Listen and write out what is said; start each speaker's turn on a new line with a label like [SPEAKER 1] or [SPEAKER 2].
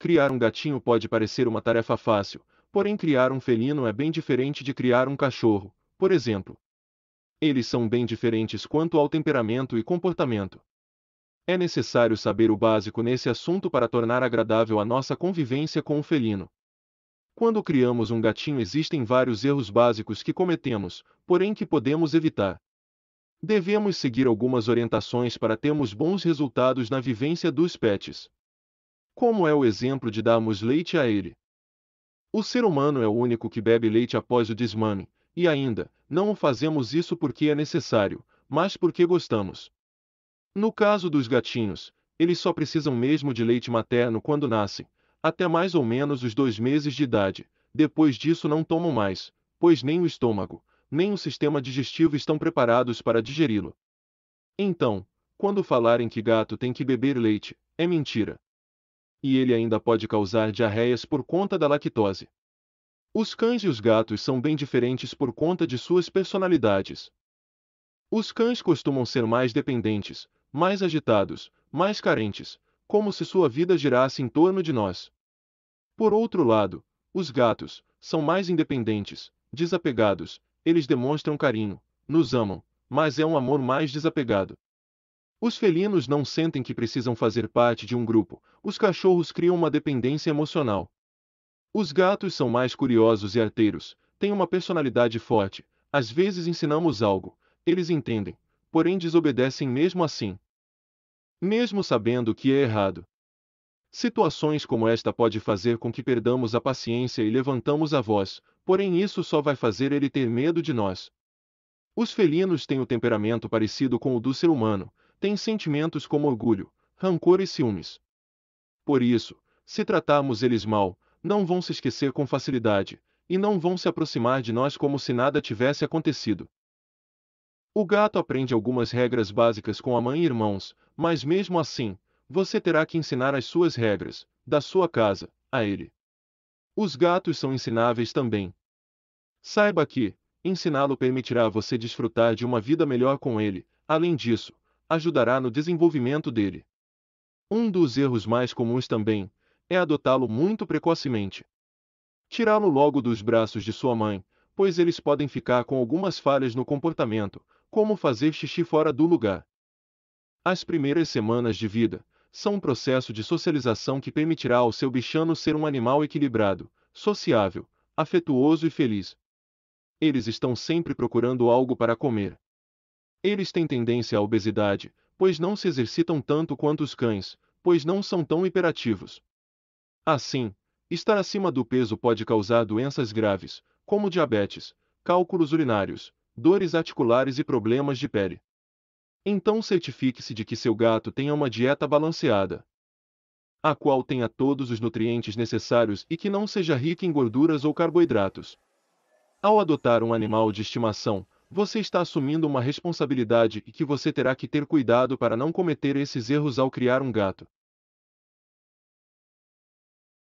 [SPEAKER 1] Criar um gatinho pode parecer uma tarefa fácil, porém criar um felino é bem diferente de criar um cachorro, por exemplo. Eles são bem diferentes quanto ao temperamento e comportamento. É necessário saber o básico nesse assunto para tornar agradável a nossa convivência com o felino. Quando criamos um gatinho, existem vários erros básicos que cometemos, porém que podemos evitar. Devemos seguir algumas orientações para termos bons resultados na vivência dos pets como é o exemplo de darmos leite a ele. O ser humano é o único que bebe leite após o desmame, e ainda, não o fazemos isso porque é necessário, mas porque gostamos. No caso dos gatinhos, eles só precisam mesmo de leite materno quando nascem, até mais ou menos os dois meses de idade, depois disso não tomam mais, pois nem o estômago, nem o sistema digestivo estão preparados para digeri-lo. Então, quando falarem que gato tem que beber leite, é mentira e ele ainda pode causar diarreias por conta da lactose. Os cães e os gatos são bem diferentes por conta de suas personalidades. Os cães costumam ser mais dependentes, mais agitados, mais carentes, como se sua vida girasse em torno de nós. Por outro lado, os gatos são mais independentes, desapegados, eles demonstram carinho, nos amam, mas é um amor mais desapegado. Os felinos não sentem que precisam fazer parte de um grupo, os cachorros criam uma dependência emocional. Os gatos são mais curiosos e arteiros, têm uma personalidade forte, às vezes ensinamos algo, eles entendem, porém desobedecem mesmo assim. Mesmo sabendo que é errado. Situações como esta pode fazer com que perdamos a paciência e levantamos a voz, porém isso só vai fazer ele ter medo de nós. Os felinos têm o temperamento parecido com o do ser humano, tem sentimentos como orgulho, rancor e ciúmes. Por isso, se tratarmos eles mal, não vão se esquecer com facilidade, e não vão se aproximar de nós como se nada tivesse acontecido. O gato aprende algumas regras básicas com a mãe e irmãos, mas mesmo assim, você terá que ensinar as suas regras, da sua casa, a ele. Os gatos são ensináveis também. Saiba que, ensiná-lo permitirá você desfrutar de uma vida melhor com ele, além disso, ajudará no desenvolvimento dele. Um dos erros mais comuns também é adotá-lo muito precocemente. Tirá-lo logo dos braços de sua mãe, pois eles podem ficar com algumas falhas no comportamento, como fazer xixi fora do lugar. As primeiras semanas de vida são um processo de socialização que permitirá ao seu bichano ser um animal equilibrado, sociável, afetuoso e feliz. Eles estão sempre procurando algo para comer. Eles têm tendência à obesidade, pois não se exercitam tanto quanto os cães, pois não são tão hiperativos. Assim, estar acima do peso pode causar doenças graves, como diabetes, cálculos urinários, dores articulares e problemas de pele. Então certifique-se de que seu gato tenha uma dieta balanceada, a qual tenha todos os nutrientes necessários e que não seja rica em gorduras ou carboidratos. Ao adotar um animal de estimação, você está assumindo uma responsabilidade e que você terá que ter cuidado para não cometer esses erros ao criar um gato.